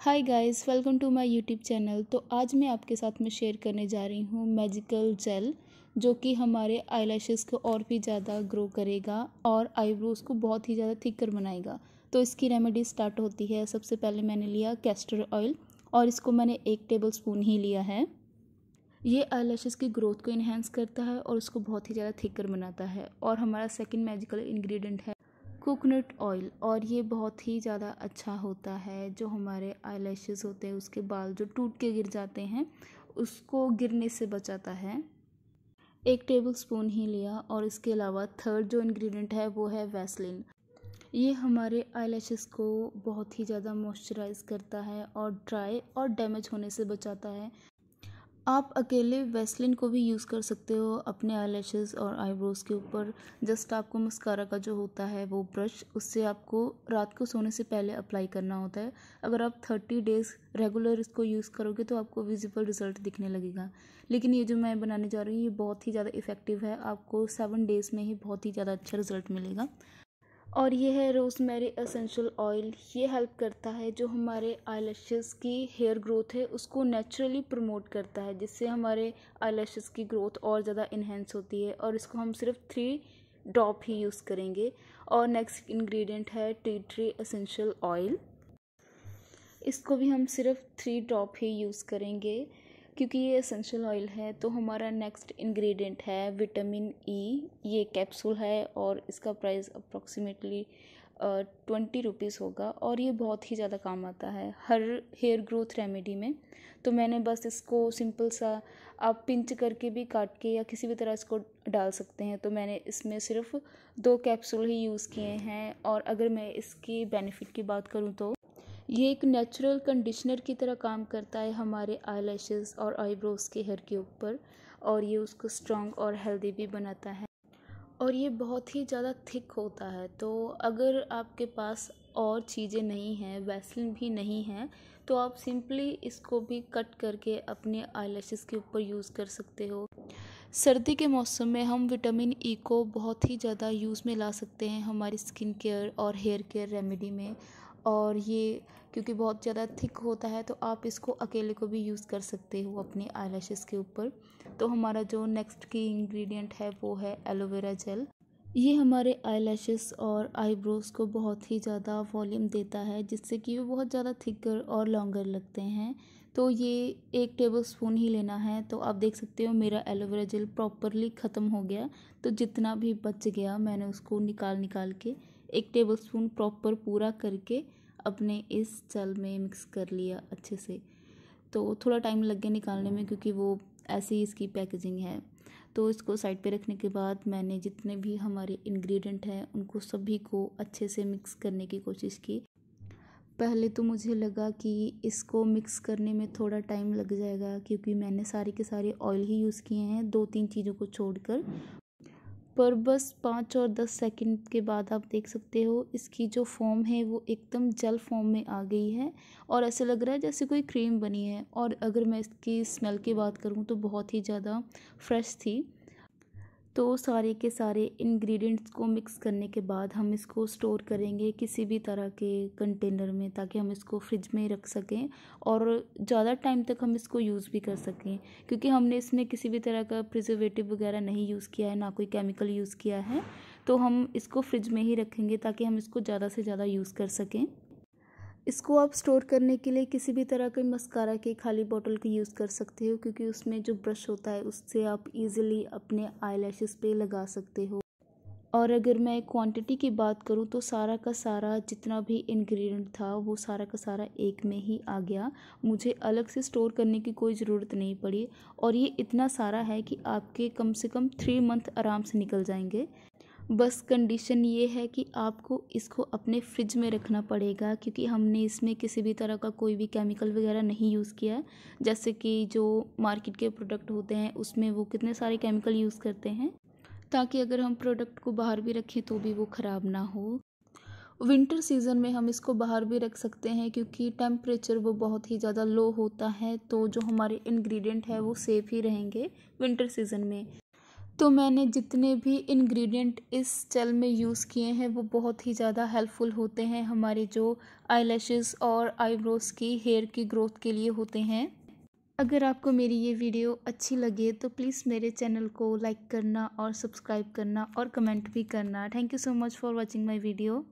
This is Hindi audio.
hi guys welcome to my YouTube channel तो आज मैं आपके साथ में शेयर करने जा रही हूँ मैजिकल जेल जो कि हमारे आईलैशेस को और भी ज़्यादा ग्रो करेगा और आईब्रोज़ को बहुत ही ज़्यादा थिकर बनाएगा तो इसकी रेमेडी स्टार्ट होती है सबसे पहले मैंने लिया कैस्टर ऑयल और इसको मैंने एक टेबल स्पून ही लिया है ये आई की ग्रोथ को इन्हेंस करता है और उसको बहुत ही ज़्यादा थिकर बनाता है और हमारा सेकेंड मैजिकल इन्ग्रीडियंट है कोकोनट ऑयल और ये बहुत ही ज़्यादा अच्छा होता है जो हमारे आई होते हैं उसके बाल जो टूट के गिर जाते हैं उसको गिरने से बचाता है एक टेबल स्पून ही लिया और इसके अलावा थर्ड जो इंग्रेडिएंट है वो है वैसलिन ये हमारे आई को बहुत ही ज़्यादा मॉइस्चराइज करता है और ड्राई और डैमेज होने से बचाता है आप अकेले वेस्लिन को भी यूज़ कर सकते हो अपने आईलैशेस और आईब्रोज़ के ऊपर जस्ट आपको मस्कारा का जो होता है वो ब्रश उससे आपको रात को सोने से पहले अप्लाई करना होता है अगर आप थर्टी डेज़ रेगुलर इसको यूज़ करोगे तो आपको विजिबल रिजल्ट दिखने लगेगा लेकिन ये जो मैं बनाने जा रही हूँ ये बहुत ही ज़्यादा इफ़ेक्टिव है आपको सेवन डेज़ में ही बहुत ही ज़्यादा अच्छा रिजल्ट मिलेगा और ये है रोज़मेरी असेंशियल ऑयल ये हेल्प करता है जो हमारे आईलैशेस की हेयर ग्रोथ है उसको नेचुरली प्रमोट करता है जिससे हमारे आईलैशेस की ग्रोथ और ज़्यादा इन्हेंस होती है और इसको हम सिर्फ थ्री ड्रॉप ही यूज़ करेंगे और नेक्स्ट इंग्रेडिएंट है टी ट्री असेंशियल ऑयल इसको भी हम सिर्फ थ्री ड्रॉप ही यूज़ करेंगे क्योंकि ये एसेंशियल ऑयल है तो हमारा नेक्स्ट इंग्रेडिएंट है विटामिन ई e, ये कैप्सूल है और इसका प्राइस अप्रॉक्सीमेटली ट्वेंटी रुपीज़ होगा और ये बहुत ही ज़्यादा काम आता है हर हेयर ग्रोथ रेमेडी में तो मैंने बस इसको सिंपल सा आप पिंच करके भी काट के या किसी भी तरह इसको डाल सकते हैं तो मैंने इसमें सिर्फ दो कैप्सूल ही यूज़ किए हैं और अगर मैं इसकी बेनिफिट की बात करूँ तो ये एक नेचुरल कंडीशनर की तरह काम करता है हमारे आई और आईब्रोज़ के हेयर के ऊपर और ये उसको स्ट्रॉन्ग और हेल्दी भी बनाता है और ये बहुत ही ज़्यादा थिक होता है तो अगर आपके पास और चीज़ें नहीं हैं वैसलिन भी नहीं है तो आप सिंपली इसको भी कट करके अपने आई के ऊपर यूज़ कर सकते हो सर्दी के मौसम में हम विटामिन ई e को बहुत ही ज़्यादा यूज़ में ला सकते हैं हमारी स्किन केयर और हेयर केयर रेमेडी में और ये क्योंकि बहुत ज़्यादा थिक होता है तो आप इसको अकेले को भी यूज़ कर सकते हो अपने आई के ऊपर तो हमारा जो नेक्स्ट की इंग्रेडिएंट है वो है एलोवेरा जेल ये हमारे आई और आईब्रोज को बहुत ही ज़्यादा वॉल्यूम देता है जिससे कि वो बहुत ज़्यादा थिकर और लॉन्गर लगते हैं तो ये एक टेबल स्पून ही लेना है तो आप देख सकते हो मेरा एलोवेरा जेल प्रॉपरली ख़त्म हो गया तो जितना भी बच गया मैंने उसको निकाल निकाल के एक टेबलस्पून प्रॉपर पूरा करके अपने इस जल में मिक्स कर लिया अच्छे से तो थोड़ा टाइम लग गया निकालने में क्योंकि वो ऐसी ही इसकी पैकेजिंग है तो इसको साइड पे रखने के बाद मैंने जितने भी हमारे इंग्रेडिएंट हैं उनको सभी को अच्छे से मिक्स करने की कोशिश की पहले तो मुझे लगा कि इसको मिक्स करने में थोड़ा टाइम लग जाएगा क्योंकि मैंने सारे के सारे ऑयल ही यूज़ किए हैं दो तीन चीज़ों को छोड़कर पर बस पाँच और दस सेकंड के बाद आप देख सकते हो इसकी जो फॉर्म है वो एकदम जल फॉर्म में आ गई है और ऐसे लग रहा है जैसे कोई क्रीम बनी है और अगर मैं इसकी स्मेल की बात करूँ तो बहुत ही ज़्यादा फ्रेश थी तो सारे के सारे इंग्रेडिएंट्स को मिक्स करने के बाद हम इसको स्टोर करेंगे किसी भी तरह के कंटेनर में ताकि हम इसको फ्रिज में रख सकें और ज़्यादा टाइम तक हम इसको यूज़ भी कर सकें क्योंकि हमने इसमें किसी भी तरह का प्रिजर्वेटिव वगैरह नहीं यूज़ किया है ना कोई केमिकल यूज़ किया है तो हम इसको फ्रिज में ही रखेंगे ताकि हम इसको ज़्यादा से ज़्यादा यूज़ कर सकें इसको आप स्टोर करने के लिए किसी भी तरह के मस्कारा के खाली बॉटल का यूज़ कर सकते हो क्योंकि उसमें जो ब्रश होता है उससे आप इजीली अपने आई पे लगा सकते हो और अगर मैं क्वांटिटी की बात करूँ तो सारा का सारा जितना भी इंग्रेडिएंट था वो सारा का सारा एक में ही आ गया मुझे अलग से स्टोर करने की कोई ज़रूरत नहीं पड़ी और ये इतना सारा है कि आपके कम से कम थ्री मंथ आराम से निकल जाएंगे बस कंडीशन ये है कि आपको इसको अपने फ्रिज में रखना पड़ेगा क्योंकि हमने इसमें किसी भी तरह का कोई भी केमिकल वगैरह नहीं यूज़ किया है जैसे कि जो मार्केट के प्रोडक्ट होते हैं उसमें वो कितने सारे केमिकल यूज़ करते हैं ताकि अगर हम प्रोडक्ट को बाहर भी रखें तो भी वो ख़राब ना हो विंटर सीज़न में हम इसको बाहर भी रख सकते हैं क्योंकि टेम्परेचर वो बहुत ही ज़्यादा लो होता है तो जो हमारे इंग्रेडिएंट है वो सेफ़ ही रहेंगे विंटर सीज़न में तो मैंने जितने भी इंग्रेडिएंट इस जेल में यूज़ किए हैं वो बहुत ही ज़्यादा हेल्पफुल होते हैं हमारे जो आई और आईब्रोज़ की हेयर की ग्रोथ के लिए होते हैं अगर आपको मेरी ये वीडियो अच्छी लगे तो प्लीज़ मेरे चैनल को लाइक करना और सब्सक्राइब करना और कमेंट भी करना thank you so much for watching my video